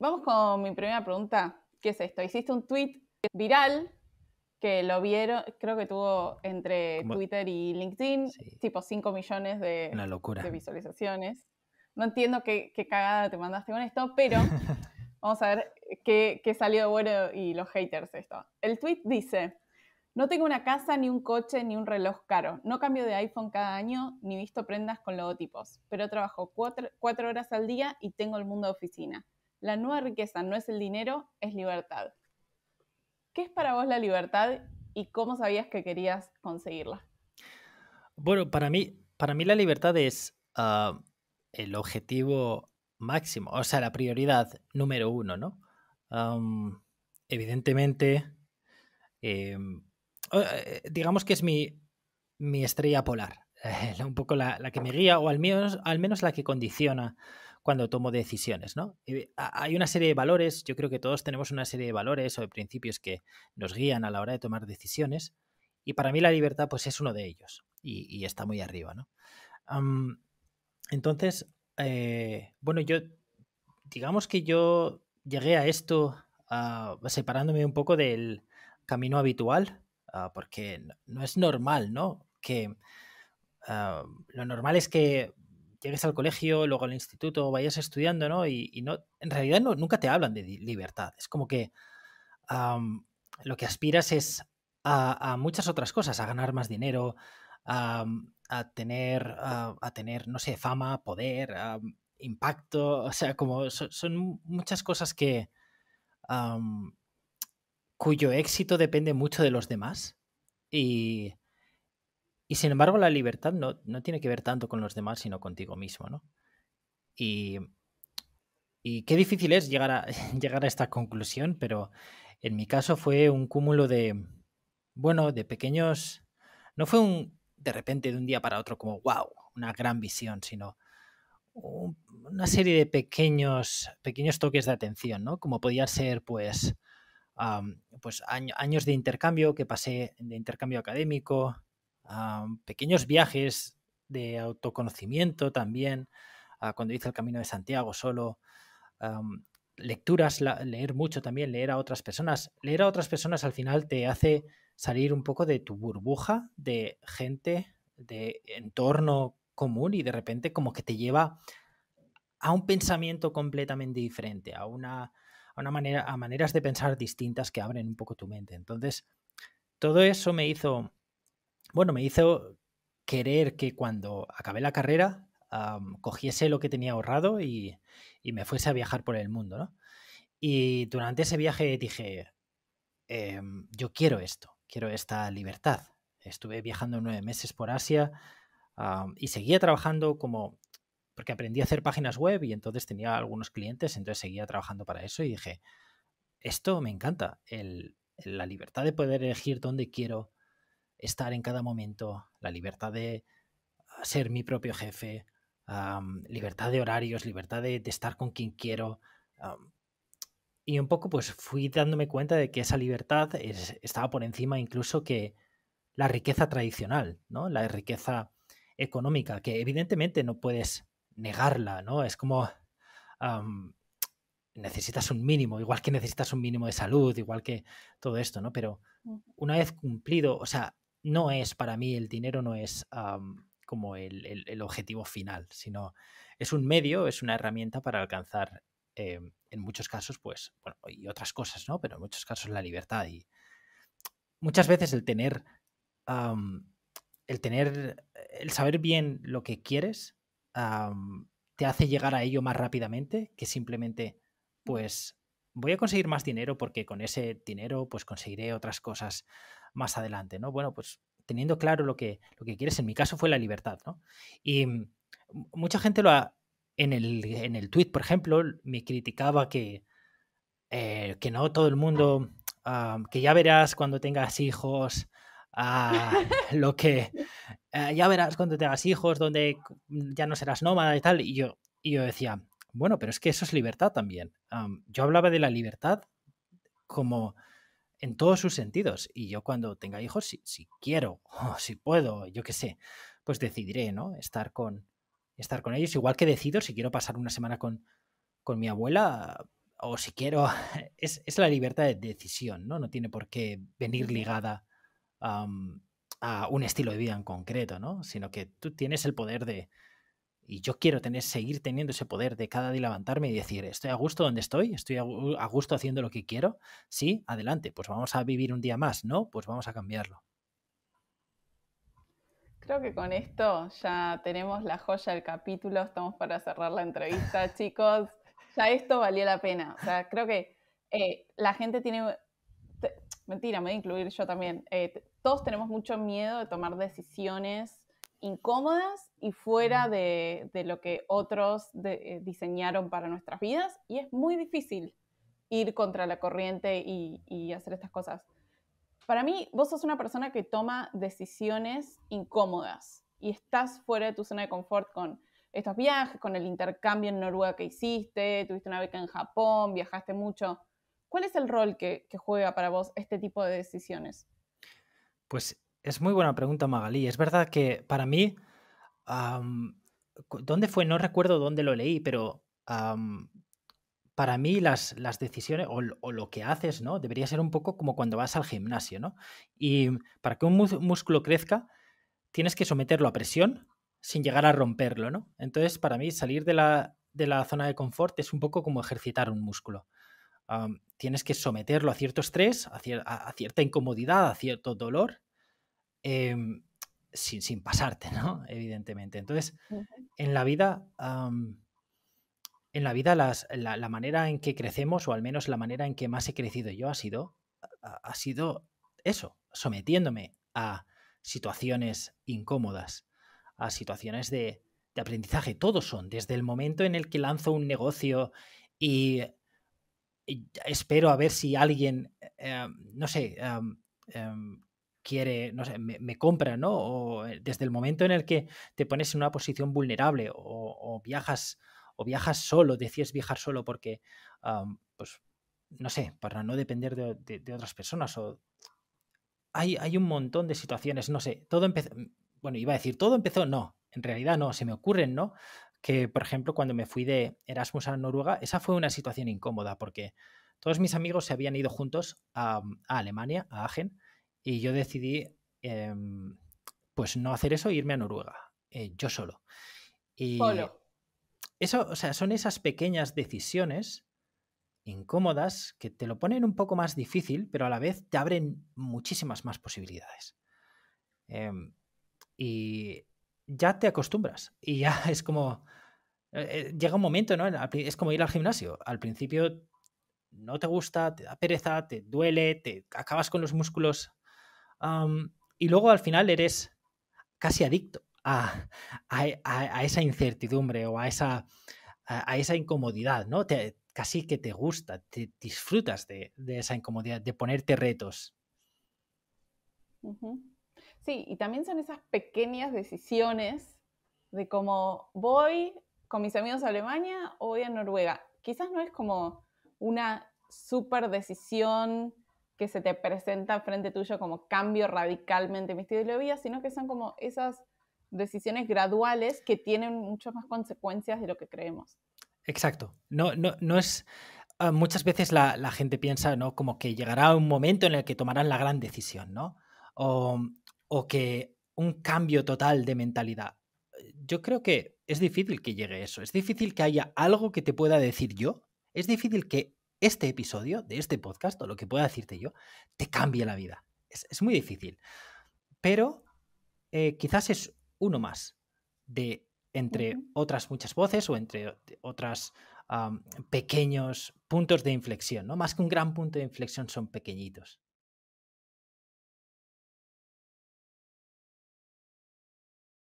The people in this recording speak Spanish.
Vamos con mi primera pregunta. ¿Qué es esto? Hiciste un tweet viral que lo vieron, creo que tuvo entre Twitter y LinkedIn, tipo 5 millones de, de visualizaciones. No entiendo qué, cagada te mandaste con esto, pero vamos a ver qué, salió bueno y los haters esto. El tweet dice, no tengo una casa, ni un coche, ni un reloj caro. No cambio de iPhone cada año, ni visto prendas con logotipos. Pero trabajo 4 cuatro horas al día y tengo el mundo de oficina. La nueva riqueza no es el dinero, es libertad. ¿Qué es para vos la libertad y cómo sabías que querías conseguirla? Bueno, para mí, para mí la libertad es ah, el objetivo máximo, o sea, la prioridad número uno, ¿no? evidentemente, em, eh, digamos que es mi, estrella polar, un poco la, que me guía, o al menos la que condiciona cuando tomo decisiones, ¿no? Eh, hay una serie de valores, yo creo que todos tenemos una serie de valores o de principios que nos guían a la hora de tomar decisiones y para mí la libertad pues es uno de ellos y, está muy arriba, entonces, eh, bueno, yo, digamos que yo llegué a esto separándome un poco del camino habitual, ah, porque no, es normal, ¿no? Que ah, lo normal es que llegues al colegio, luego al instituto, vayas estudiando, ¿no? Y, no, en realidad nunca te hablan de libertad. Es como que lo que aspiras es a, muchas otras cosas, a ganar más dinero, a, tener, a, tener, no sé, fama, poder, impacto, o sea, como son muchas cosas que... cuyo éxito depende mucho de los demás. Y, y sin embargo, la libertad no, tiene que ver tanto con los demás, sino contigo mismo, ¿no? Y, y qué difícil es llegar a, llegar a esta conclusión, pero en mi caso fue un cúmulo de, bueno, de pequeños... No fue un de repente, de un día para otro, como, wow, una gran visión, sino una serie de pequeños, pequeños toques de atención, ¿no? Como podía ser, pues, pues años de intercambio que pasé de intercambio académico, pequeños viajes de autoconocimiento también, ah, cuando hice el Camino de Santiago solo, lecturas, leer mucho también, leer a otras personas. Leer a otras personas al final te hace salir un poco de tu burbuja de gente, de entorno común y de repente como que te lleva a un pensamiento completamente diferente, a una, a una manera, a maneras de pensar distintas que abren un poco tu mente. Entonces, todo eso me hizo bueno, me hizo querer que cuando acabé la carrera cogiese lo que tenía ahorrado y, me fuese a viajar por el mundo, Y durante ese viaje dije, em, yo quiero esto, quiero esta libertad. Estuve viajando nueve meses por Asia y seguía trabajando como, porque aprendí a hacer páginas web y entonces tenía algunos clientes, entonces seguía trabajando para eso y dije, esto me encanta, la libertad de poder elegir dónde quiero estar en cada momento, la libertad de ah, ser mi propio jefe, libertad de horarios, libertad de, estar con quien quiero. y un poco pues fui dándome cuenta de que esa libertad estaba por encima incluso que la riqueza tradicional, ¿no? La riqueza económica, que evidentemente no puedes negarla, ¿no? Es como necesitas un mínimo, igual que necesitas un mínimo de salud, igual que todo esto, ¿no? Pero una vez cumplido, o sea, no es para mí, el dinero no es como el, objetivo final, sino es un medio, es una herramienta para alcanzar, em, en muchos casos, pues, bueno, y otras cosas, ¿no? Pero en muchos casos la libertad. Y muchas veces el tener, el tener, el saber bien lo que quieres, te hace llegar a ello más rápidamente que simplemente, pues, voy a conseguir más dinero porque con ese dinero, pues, conseguiré otras cosas más adelante, ¿no? Bueno, pues teniendo claro lo que, lo que quieres, en mi caso fue la libertad, ¿no? Y mm, mucha gente lo ha, en el, en el tweet, por ejemplo, me criticaba que, eh, que no todo el mundo, ah, que ya verás cuando tengas hijos, ah, lo que, eh, ya verás cuando tengas hijos, donde mm, ya no serás nómada y tal. Y yo, y yo decía, bueno, pero es que eso es libertad también. yo hablaba de la libertad como en todos sus sentidos. Y yo cuando tenga hijos, si, quiero o si puedo, yo qué sé, pues decidiré, ¿no? Estar con, estar con ellos. Igual que decido si quiero pasar una semana con, con mi abuela o si quiero... Es, la libertad de decisión, ¿no? No tiene por qué venir ligada a un estilo de vida en concreto, ¿no? Sino que tú tienes el poder de, y yo quiero seguir teniendo ese poder de cada día levantarme y decir, estoy a gusto donde estoy, estoy a gusto haciendo lo que quiero. Sí, adelante, pues vamos a vivir un día más, ¿no? Pues vamos a cambiarlo. Creo que con esto ya tenemos la joya del capítulo, estamos para cerrar la entrevista, chicos. Ya esto valió la pena. O sea, creo que eh, la gente tiene... mentira, me voy a incluir yo también. Eh, todos tenemos mucho miedo de tomar decisiones incómodas y fuera de, lo que otros eh, diseñaron para nuestras vidas y es muy difícil ir contra la corriente y, hacer estas cosas. Para mí, vos sos una persona que toma decisiones incómodas y estás fuera de tu zona de confort con estos viajes, con el intercambio en Noruega que hiciste, tuviste una beca en Japón, viajaste mucho. ¿Cuál es el rol que juega para vos este tipo de decisiones? Pues es muy buena pregunta, Magalí. Es verdad que para mí, ¿dónde fue? No recuerdo dónde lo leí, pero para mí las, decisiones o, lo que haces, ¿no? Debería ser un poco como cuando vas al gimnasio, ¿no? Y para que un músculo crezca, tienes que someterlo a presión sin llegar a romperlo, ¿no? Entonces, para mí, salir de la, de la zona de confort es un poco como ejercitar un músculo. tienes que someterlo a cierto estrés, a, cierta incomodidad, a cierto dolor, Em, sin, sin, pasarte, ¿no? Evidentemente. Entonces, en la vida, en la vida la, manera en que crecemos, o al menos la manera en que más he crecido yo, ha sido, sido eso, sometiéndome a situaciones incómodas, a situaciones de, aprendizaje. Todos son, desde el momento en el que lanzo un negocio y espero a ver si alguien, eh, em, no sé, eh, quiere, no sé, me, compra, ¿no? O eh, desde el momento en el que te pones en una posición vulnerable o, viajas o viajas solo, decides viajar solo porque, pues, no sé, para no depender de, otras personas o hay, un montón de situaciones, no sé, todo empezó, mm, bueno, iba a decir, todo empezó, no, en realidad no, se me ocurren, ¿no? Que, por ejemplo, cuando me fui de Erasmus a Noruega, esa fue una situación incómoda porque todos mis amigos se habían ido juntos a, a Alemania, a Agen, y yo decidí, em, pues no hacer eso e irme a Noruega, eh, yo solo. Y eso, o sea, son esas pequeñas decisiones incómodas que te lo ponen un poco más difícil, pero a la vez te abren muchísimas más posibilidades. Em, y ya te acostumbras y ya es como... Eh, eh, llega un momento, ¿no? Es como ir al gimnasio. Al principio no te gusta, te da pereza, te duele, te acabas con los músculos y luego al final eres casi adicto a, a, a esa incertidumbre o a esa, a, esa incomodidad, ¿no? casi que te gusta, te disfrutas de, esa incomodidad, de ponerte retos. Sí, y también son esas pequeñas decisiones de cómo voy con mis amigos a Alemania o voy a Noruega. Quizás no es como una super decisión que se te presenta frente tuyo como cambio radicalmente mi estilo de vida, sino que son como esas decisiones graduales que tienen muchas más consecuencias de lo que creemos. Exacto. No, no, es. Ah, muchas veces la, gente piensa, ¿no? Como que llegará un momento en el que tomarán la gran decisión, ¿no? o que un cambio total de mentalidad. Yo creo que es difícil que llegue eso. Es difícil que haya algo que te pueda decir yo. Es difícil que este episodio, de este podcast, o lo que pueda decirte yo, te cambia la vida. Es, muy difícil. Pero eh, quizás es uno más de entre otras muchas voces o entre otras pequeños puntos de inflexión, ¿no? Más que un gran punto de inflexión son pequeñitos.